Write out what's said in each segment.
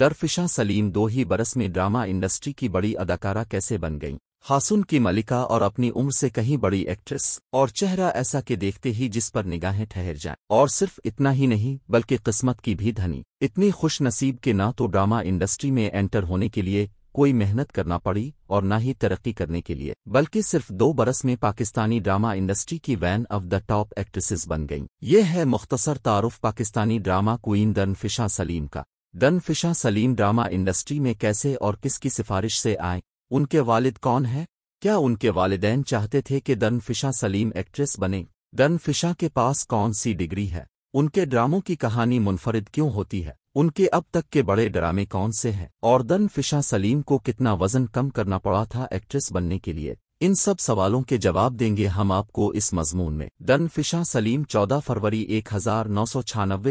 दरफिशा सलीम दो ही बरस में ड्रामा इंडस्ट्री की बड़ी अदाकारा कैसे बन गईं हासुन की मलिका और अपनी उम्र से कहीं बड़ी एक्ट्रेस और चेहरा ऐसा के देखते ही जिस पर निगाहें ठहर जाएं और सिर्फ इतना ही नहीं बल्कि किस्मत की भी धनी इतनी खुश नसीब के ना तो ड्रामा इंडस्ट्री में एंटर होने के लिए कोई मेहनत करना पड़ी और न ही तरक्की करने के लिए बल्कि सिर्फ दो बरस में पाकिस्तानी ड्रामा इंडस्ट्री की one of the top actresses बन गईं। ये है मुख्तसर तारुफ पाकिस्तानी ड्रामा क्वीन दरनफिशा सलीम का दनफिशा सलीम ड्रामा इंडस्ट्री में कैसे और किसकी सिफारिश से आए उनके वालिद कौन है क्या उनके वालदेन चाहते थे कि दनफिशा सलीम एक्ट्रेस बने दनफिशा के पास कौन सी डिग्री है उनके ड्रामों की कहानी मुनफरद क्यों होती है उनके अब तक के बड़े ड्रामे कौन से हैं और दनफिशा सलीम को कितना वजन कम करना पड़ा था एक्ट्रेस बनने के लिए इन सब सवालों के जवाब देंगे हम आपको इस मजमून में दनफिशा सलीम 14 फरवरी एक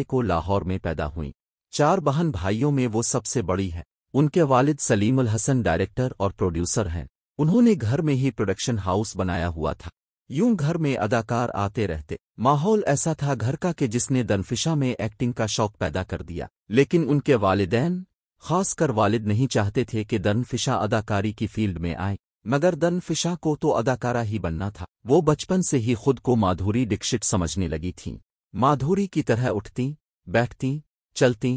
को लाहौर में पैदा हुई चार बहन भाइयों में वो सबसे बड़ी है उनके वालिद सलीम अल हसन डायरेक्टर और प्रोड्यूसर हैं उन्होंने घर में ही प्रोडक्शन हाउस बनाया हुआ था यूं घर में अदाकार आते रहते माहौल ऐसा था घर का कि जिसने दनफिशा में एक्टिंग का शौक पैदा कर दिया लेकिन उनके वालदेन खासकर वालिद नहीं चाहते थे कि दनफिशा अदाकारी की फील्ड में आए मगर दनफिशा को तो अदाकारा ही बनना था वो बचपन से ही खुद को माधुरी दीक्षित समझने लगी थीं माधुरी की तरह उठती बैठती चलती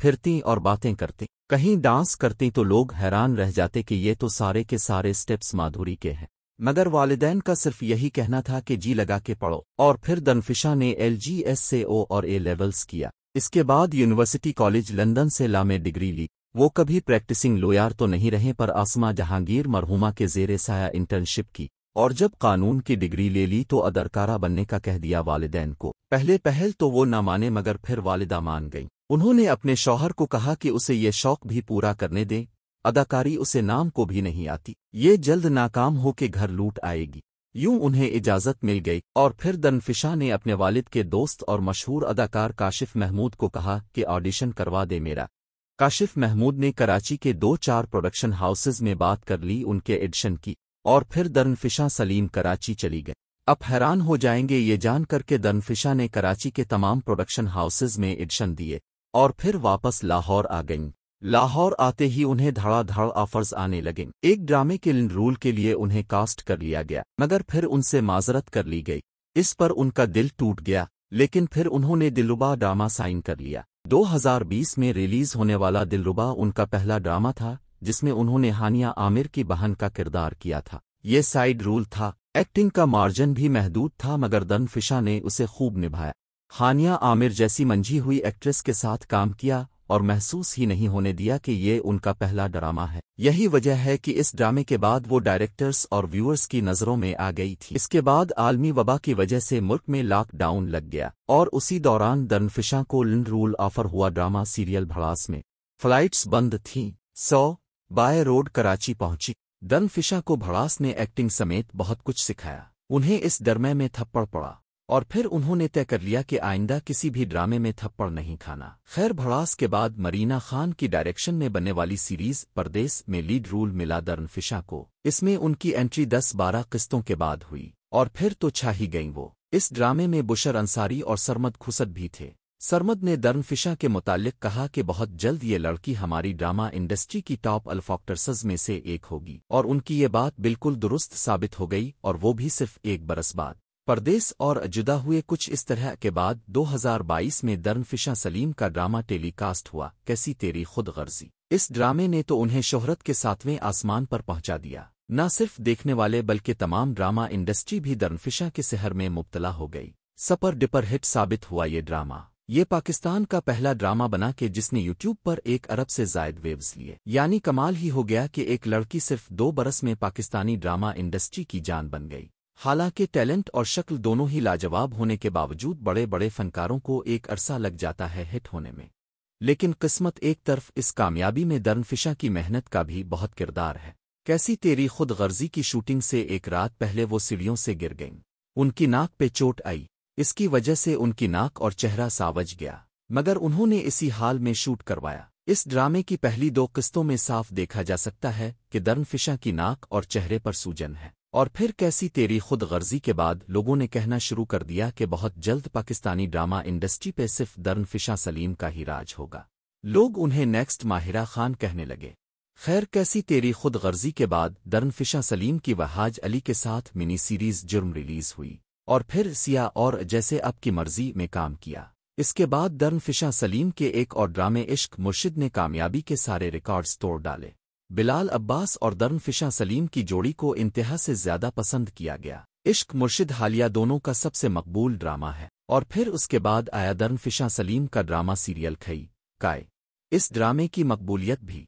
फिरती और बातें करती कहीं डांस करती तो लोग हैरान रह जाते कि ये तो सारे के सारे स्टेप्स माधुरी के हैं मगर वालदेन का सिर्फ यही कहना था कि जी लगा के पढ़ो और फिर दनफिशा ने एल जी एस से ओ और ए लेवल्स किया इसके बाद यूनिवर्सिटी कॉलेज लंदन से लामे डिग्री ली वो कभी प्रैक्टिसिंग लोयार तो नहीं रहे पर आसमा जहांगीर मरहुमा के जेर साया इंटर्नशिप की और जब कानून की डिग्री ले ली तो अदरकारा बनने का कह दिया वालदेन को पहले पहल तो वो ना माने मगर फिर वालिदा मान गई उन्होंने अपने शौहर को कहा कि उसे ये शौक भी पूरा करने दें अदाकारी उसे नाम को भी नहीं आती ये जल्द नाकाम हो के घर लूट आएगी यूं उन्हें इजाज़त मिल गई और फिर दनफिशा ने अपने वालिद के दोस्त और मशहूर अदाकार काशिफ महमूद को कहा कि ऑडिशन करवा दे मेरा काशिफ महमूद ने कराची के दो चार प्रोडक्शन हाउसेज में बात कर ली उनके एडिशन की और फिर दरनफिशा सलीम कराची चली गए अब हैरान हो जाएंगे ये जानकर के दरनफिशा ने कराची के तमाम प्रोडक्शन हाउसेज में एडिशन दिए और फिर वापस लाहौर आ गईं लाहौर आते ही उन्हें धड़ाधड़ ऑफर्स आने लगे एक ड्रामे के रूल के लिए उन्हें कास्ट कर लिया गया मगर फिर उनसे माजरत कर ली गई इस पर उनका दिल टूट गया लेकिन फिर उन्होंने दिलरुबा ड्रामा साइन कर लिया 2020 में रिलीज होने वाला दिलरुबा उनका पहला ड्रामा था जिसमें उन्होंने हानिया आमिर की बहन का किरदार किया था ये साइड रूल था एक्टिंग का मार्जिन भी महदूद था मगर दनफिशा ने उसे खूब निभाया हानिया आमिर जैसी मंझी हुई एक्ट्रेस के साथ काम किया और महसूस ही नहीं होने दिया कि ये उनका पहला ड्रामा है यही वजह है कि इस ड्रामे के बाद वो डायरेक्टर्स और व्यूअर्स की नज़रों में आ गई थी इसके बाद आलमी वबा की वजह से मुल्क में लॉकडाउन लग गया और उसी दौरान दनफिशा को लिन रूल ऑफर हुआ ड्रामा सीरियल भड़ास में फ्लाइट्स बंद थीं सौ बाय रोड कराची पहुंची दनफिशा को भड़ास ने एक्टिंग समेत बहुत कुछ सिखाया उन्हें इस डरमे में थप्पड़ पड़ा और फिर उन्होंने तय कर लिया कि आइंदा किसी भी ड्रामे में थप्पड़ नहीं खाना खैर भड़ास के बाद मरीना खान की डायरेक्शन में बनने वाली सीरीज परदेस में लीड रोल मिला दर्नफिशा को इसमें उनकी एंट्री 10-12 किस्तों के बाद हुई और फिर तो छा ही गईं वो इस ड्रामे में बुशर अंसारी और सरमद खुसद भी थे सरमद ने दर्नफिशा के मुतालिक कहा कि बहुत जल्द ये लड़की हमारी ड्रामा इंडस्ट्री की टॉप अल्फॉक्टर्सज में से एक होगी और उनकी ये बात बिल्कुल दुरुस्त साबित हो गई और वो भी सिर्फ एक बरस बाद परदेस और जुदा हुए कुछ इस तरह के बाद 2022 में दर्नफिशा सलीम का ड्रामा टेलीकास्ट हुआ कैसी तेरी खुद गर्जी इस ड्रामे ने तो उन्हें शोहरत के सातवें आसमान पर पहुंचा दिया न सिर्फ देखने वाले बल्कि तमाम ड्रामा इंडस्ट्री भी दर्नफिशा के सहर में मुबतला हो गई सपर डिपर हिट साबित हुआ ये ड्रामा ये पाकिस्तान का पहला ड्रामा बना के जिसने यूट्यूब पर एक अरब से जायद वेव्स लिए यानी कमाल ही हो गया कि एक लड़की सिर्फ दो बरस में पाकिस्तानी ड्रामा इंडस्ट्री की जान बन गई हालांकि टैलेंट और शक्ल दोनों ही लाजवाब होने के बावजूद बड़े बड़े फनकारों को एक अरसा लग जाता है हिट होने में लेकिन किस्मत एक तरफ इस कामयाबी में दर्नफिशा की मेहनत का भी बहुत किरदार है कैसी तेरी खुद गर्जी की शूटिंग से एक रात पहले वो सीढ़ियों से गिर गईं उनकी नाक पे चोट आई इसकी वजह से उनकी नाक और चेहरा सावज गया मगर उन्होंने इसी हाल में शूट करवाया इस ड्रामे की पहली दो किस्तों में साफ देखा जा सकता है कि दर्नफिशा की नाक और चेहरे पर सूजन है और फिर कैसी तेरी खुद गर्जी के बाद लोगों ने कहना शुरू कर दिया कि बहुत जल्द पाकिस्तानी ड्रामा इंडस्ट्री पे सिर्फ दर्नफिशा सलीम का ही राज होगा लोग उन्हें नेक्स्ट माहिरा खान कहने लगे खैर कैसी तेरी खुद गर्जी के बाद दर्नफिशा सलीम की वहाज अली के साथ मिनी सीरीज जुर्म रिलीज हुई और फिर सिया और जैसे अब की मर्जी में काम किया इसके बाद दर्नफिशा सलीम के एक और ड्रामे इश्क मुर्शिद ने कामयाबी के सारे रिकॉर्ड्स तोड़ डाले बिलाल अब्बास और दर्नफिशा सलीम की जोड़ी को इंतहा से ज्यादा पसंद किया गया इश्क मुर्शिद हालिया दोनों का सबसे मकबूल ड्रामा है और फिर उसके बाद आया दर्नफिशा सलीम का ड्रामा सीरियल खई काय इस ड्रामे की मकबूलियत भी